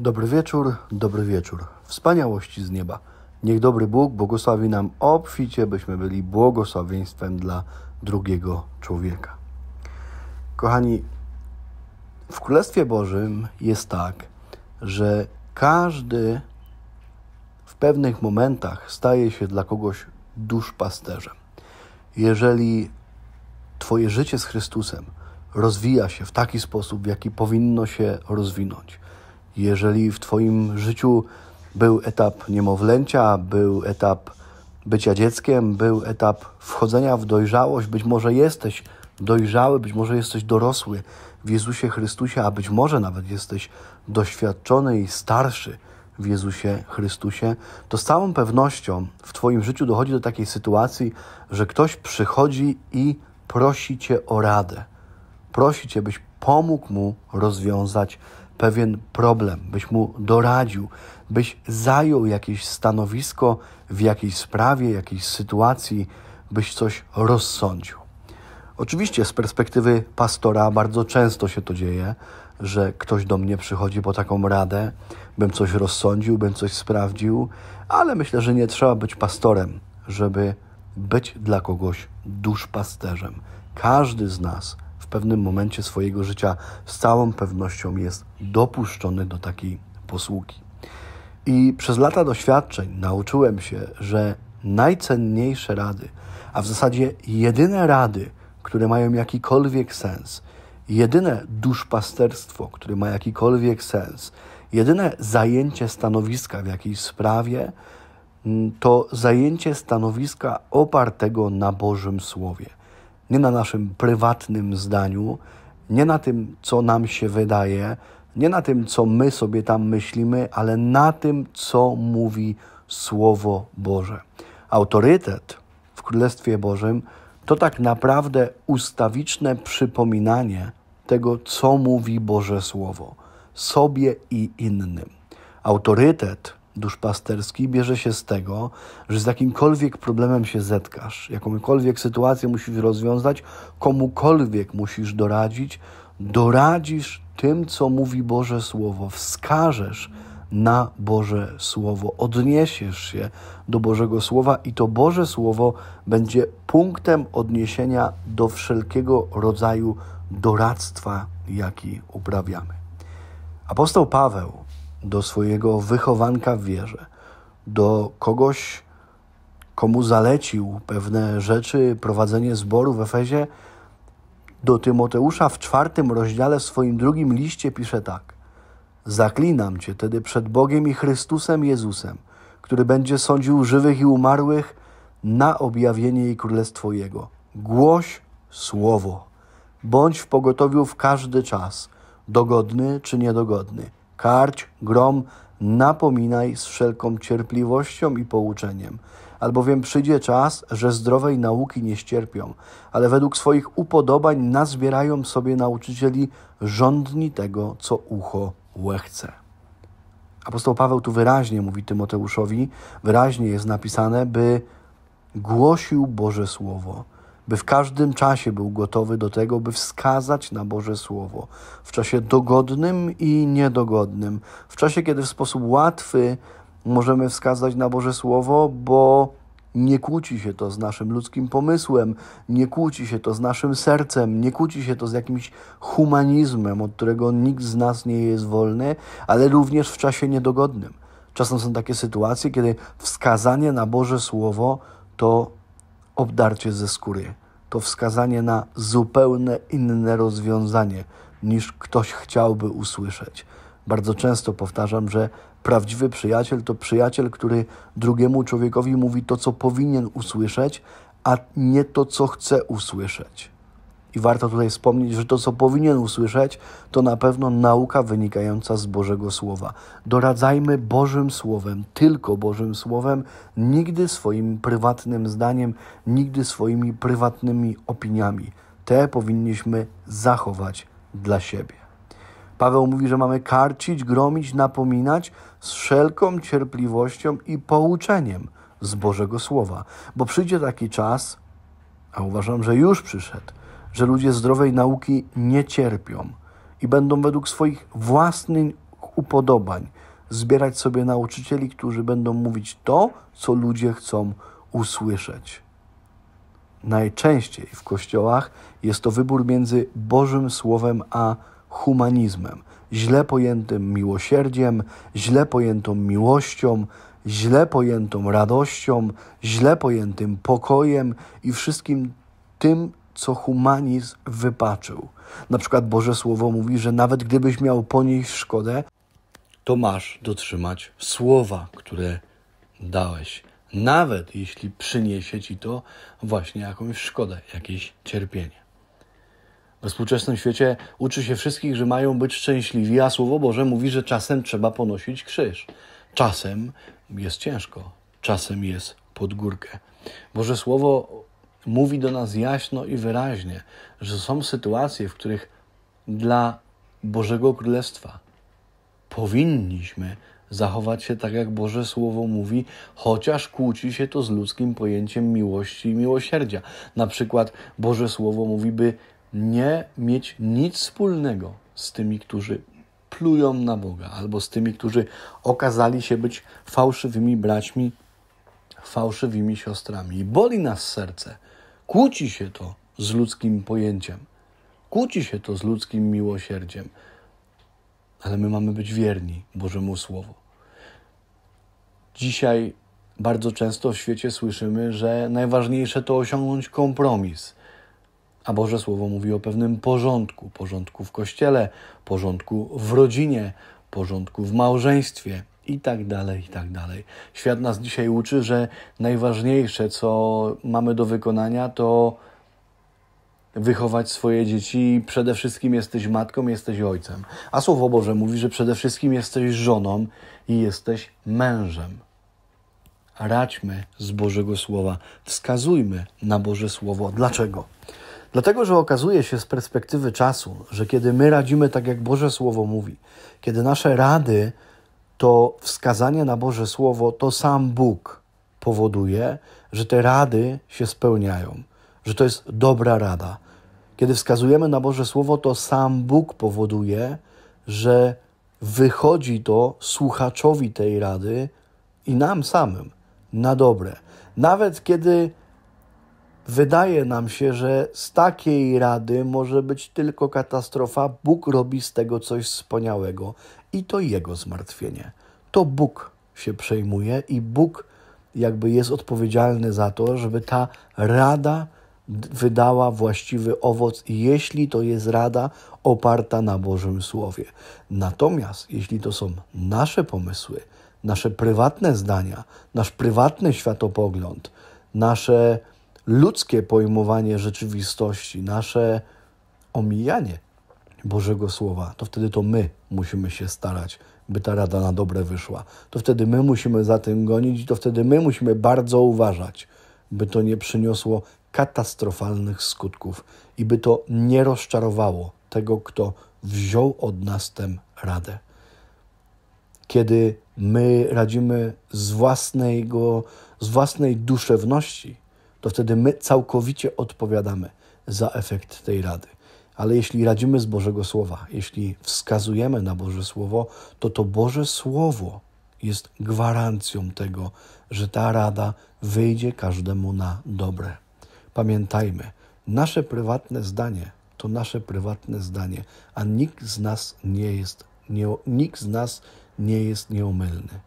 Dobry wieczór, dobry wieczór. Wspaniałości z nieba. Niech dobry Bóg błogosławi nam obficie, byśmy byli błogosławieństwem dla drugiego człowieka. Kochani, w Królestwie Bożym jest tak, że każdy w pewnych momentach staje się dla kogoś duszpasterzem. Jeżeli Twoje życie z Chrystusem rozwija się w taki sposób, w jaki powinno się rozwinąć, jeżeli w Twoim życiu był etap niemowlęcia, był etap bycia dzieckiem, był etap wchodzenia w dojrzałość, być może jesteś dojrzały, być może jesteś dorosły w Jezusie Chrystusie, a być może nawet jesteś doświadczony i starszy w Jezusie Chrystusie, to z całą pewnością w Twoim życiu dochodzi do takiej sytuacji, że ktoś przychodzi i prosi Cię o radę. Prosi Cię, byś pomógł mu rozwiązać pewien problem, byś mu doradził, byś zajął jakieś stanowisko w jakiejś sprawie, jakiejś sytuacji, byś coś rozsądził. Oczywiście z perspektywy pastora bardzo często się to dzieje, że ktoś do mnie przychodzi po taką radę, bym coś rozsądził, bym coś sprawdził, ale myślę, że nie trzeba być pastorem, żeby być dla kogoś duszpasterzem. Każdy z nas pewnym momencie swojego życia z całą pewnością jest dopuszczony do takiej posługi. I przez lata doświadczeń nauczyłem się, że najcenniejsze rady, a w zasadzie jedyne rady, które mają jakikolwiek sens, jedyne duszpasterstwo, które ma jakikolwiek sens, jedyne zajęcie stanowiska w jakiejś sprawie, mm, to zajęcie stanowiska opartego na Bożym Słowie nie na naszym prywatnym zdaniu, nie na tym, co nam się wydaje, nie na tym, co my sobie tam myślimy, ale na tym, co mówi Słowo Boże. Autorytet w Królestwie Bożym to tak naprawdę ustawiczne przypominanie tego, co mówi Boże Słowo sobie i innym. Autorytet duszpasterski bierze się z tego, że z jakimkolwiek problemem się zetkasz, jakąkolwiek sytuację musisz rozwiązać, komukolwiek musisz doradzić, doradzisz tym, co mówi Boże Słowo, wskażesz na Boże Słowo, odniesiesz się do Bożego Słowa i to Boże Słowo będzie punktem odniesienia do wszelkiego rodzaju doradztwa, jaki uprawiamy. Apostoł Paweł do swojego wychowanka w wierze, do kogoś, komu zalecił pewne rzeczy, prowadzenie zboru w Efezie, do Tymoteusza w czwartym rozdziale w swoim drugim liście pisze tak. Zaklinam cię tedy przed Bogiem i Chrystusem Jezusem, który będzie sądził żywych i umarłych na objawienie i królestwo Jego. Głoś słowo. Bądź w pogotowiu w każdy czas, dogodny czy niedogodny karć, grom, napominaj z wszelką cierpliwością i pouczeniem, albowiem przyjdzie czas, że zdrowej nauki nie ścierpią, ale według swoich upodobań nazbierają sobie nauczycieli rządni tego, co ucho łechce. Apostoł Paweł tu wyraźnie mówi Tymoteuszowi, wyraźnie jest napisane, by głosił Boże Słowo by w każdym czasie był gotowy do tego, by wskazać na Boże Słowo w czasie dogodnym i niedogodnym, w czasie, kiedy w sposób łatwy możemy wskazać na Boże Słowo, bo nie kłóci się to z naszym ludzkim pomysłem, nie kłóci się to z naszym sercem, nie kłóci się to z jakimś humanizmem, od którego nikt z nas nie jest wolny, ale również w czasie niedogodnym. Czasem są takie sytuacje, kiedy wskazanie na Boże Słowo to obdarcie ze skóry. To wskazanie na zupełnie inne rozwiązanie niż ktoś chciałby usłyszeć. Bardzo często powtarzam, że prawdziwy przyjaciel to przyjaciel, który drugiemu człowiekowi mówi to, co powinien usłyszeć, a nie to, co chce usłyszeć. I warto tutaj wspomnieć, że to, co powinien usłyszeć, to na pewno nauka wynikająca z Bożego Słowa. Doradzajmy Bożym Słowem, tylko Bożym Słowem, nigdy swoim prywatnym zdaniem, nigdy swoimi prywatnymi opiniami. Te powinniśmy zachować dla siebie. Paweł mówi, że mamy karcić, gromić, napominać z wszelką cierpliwością i pouczeniem z Bożego Słowa, bo przyjdzie taki czas, a uważam, że już przyszedł, że ludzie zdrowej nauki nie cierpią i będą według swoich własnych upodobań zbierać sobie nauczycieli, którzy będą mówić to, co ludzie chcą usłyszeć. Najczęściej w kościołach jest to wybór między Bożym Słowem a humanizmem, źle pojętym miłosierdziem, źle pojętą miłością, źle pojętą radością, źle pojętym pokojem i wszystkim tym, co humanizm wypaczył. Na przykład Boże Słowo mówi, że nawet gdybyś miał ponieść szkodę, to masz dotrzymać słowa, które dałeś. Nawet jeśli przyniesie ci to właśnie jakąś szkodę, jakieś cierpienie. We współczesnym świecie uczy się wszystkich, że mają być szczęśliwi, a Słowo Boże mówi, że czasem trzeba ponosić krzyż. Czasem jest ciężko, czasem jest pod górkę. Boże Słowo mówi do nas jasno i wyraźnie, że są sytuacje, w których dla Bożego Królestwa powinniśmy zachować się tak, jak Boże Słowo mówi, chociaż kłóci się to z ludzkim pojęciem miłości i miłosierdzia. Na przykład Boże Słowo mówi, by nie mieć nic wspólnego z tymi, którzy plują na Boga, albo z tymi, którzy okazali się być fałszywymi braćmi fałszywymi siostrami. I boli nas serce. Kłóci się to z ludzkim pojęciem. Kłóci się to z ludzkim miłosierdziem. Ale my mamy być wierni Bożemu Słowu. Dzisiaj bardzo często w świecie słyszymy, że najważniejsze to osiągnąć kompromis. A Boże Słowo mówi o pewnym porządku: porządku w kościele, porządku w rodzinie, porządku w małżeństwie, i tak dalej, i tak dalej. Świat nas dzisiaj uczy, że najważniejsze, co mamy do wykonania, to wychować swoje dzieci. Przede wszystkim jesteś matką, jesteś ojcem. A Słowo Boże mówi, że przede wszystkim jesteś żoną i jesteś mężem. Radźmy z Bożego Słowa, wskazujmy na Boże Słowo. Dlaczego? Dlatego, że okazuje się z perspektywy czasu, że kiedy my radzimy tak, jak Boże Słowo mówi, kiedy nasze rady to wskazanie na Boże Słowo, to sam Bóg powoduje, że te rady się spełniają, że to jest dobra rada. Kiedy wskazujemy na Boże Słowo, to sam Bóg powoduje, że wychodzi to słuchaczowi tej rady i nam samym na dobre. Nawet kiedy wydaje nam się, że z takiej rady może być tylko katastrofa, Bóg robi z tego coś wspaniałego i to jego zmartwienie. To Bóg się przejmuje i Bóg jakby jest odpowiedzialny za to, żeby ta rada wydała właściwy owoc, jeśli to jest rada oparta na Bożym Słowie. Natomiast jeśli to są nasze pomysły, nasze prywatne zdania, nasz prywatny światopogląd, nasze ludzkie pojmowanie rzeczywistości, nasze omijanie Bożego Słowa, to wtedy to my musimy się starać, by ta rada na dobre wyszła. To wtedy my musimy za tym gonić i to wtedy my musimy bardzo uważać, by to nie przyniosło katastrofalnych skutków i by to nie rozczarowało tego, kto wziął od nas tę radę. Kiedy my radzimy z, własnego, z własnej duszewności, to wtedy my całkowicie odpowiadamy za efekt tej rady. Ale jeśli radzimy z Bożego Słowa, jeśli wskazujemy na Boże Słowo, to to Boże Słowo jest gwarancją tego, że ta rada wyjdzie każdemu na dobre. Pamiętajmy, nasze prywatne zdanie to nasze prywatne zdanie, a nikt z nas nie jest, nie, nikt z nas nie jest nieomylny.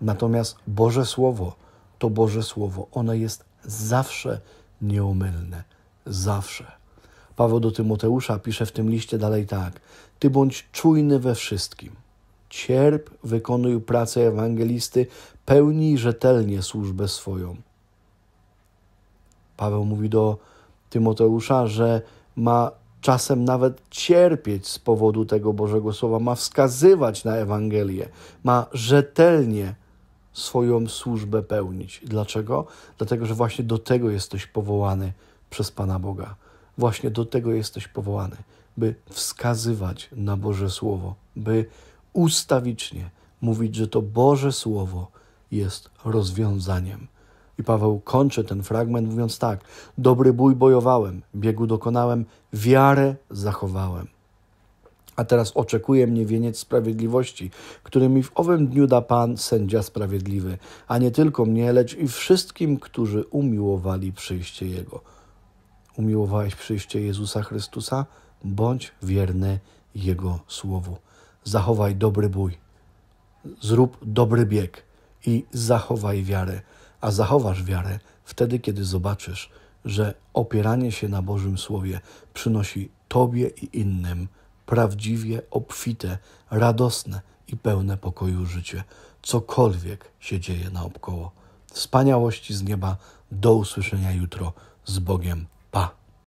Natomiast Boże Słowo to Boże Słowo. Ono jest zawsze nieomylne. Zawsze. Paweł do Tymoteusza pisze w tym liście dalej tak: Ty bądź czujny we wszystkim. Cierp, wykonuj pracę ewangelisty, pełnij rzetelnie służbę swoją. Paweł mówi do Tymoteusza, że ma czasem nawet cierpieć z powodu tego Bożego Słowa, ma wskazywać na Ewangelię, ma rzetelnie swoją służbę pełnić. Dlaczego? Dlatego, że właśnie do tego jesteś powołany przez Pana Boga. Właśnie do tego jesteś powołany, by wskazywać na Boże Słowo, by ustawicznie mówić, że to Boże Słowo jest rozwiązaniem. I Paweł kończy ten fragment mówiąc tak: Dobry bój bojowałem, biegu dokonałem, wiarę zachowałem. A teraz oczekuje mnie wieniec sprawiedliwości, który mi w owym dniu da Pan, sędzia sprawiedliwy, a nie tylko mnie, lecz i wszystkim, którzy umiłowali przyjście Jego umiłowałeś przyjście Jezusa Chrystusa, bądź wierny Jego słowu. Zachowaj dobry bój, zrób dobry bieg i zachowaj wiarę. A zachowasz wiarę wtedy, kiedy zobaczysz, że opieranie się na Bożym Słowie przynosi Tobie i innym prawdziwie obfite, radosne i pełne pokoju życie, cokolwiek się dzieje naokoło. Wspaniałości z nieba, do usłyszenia jutro z Bogiem.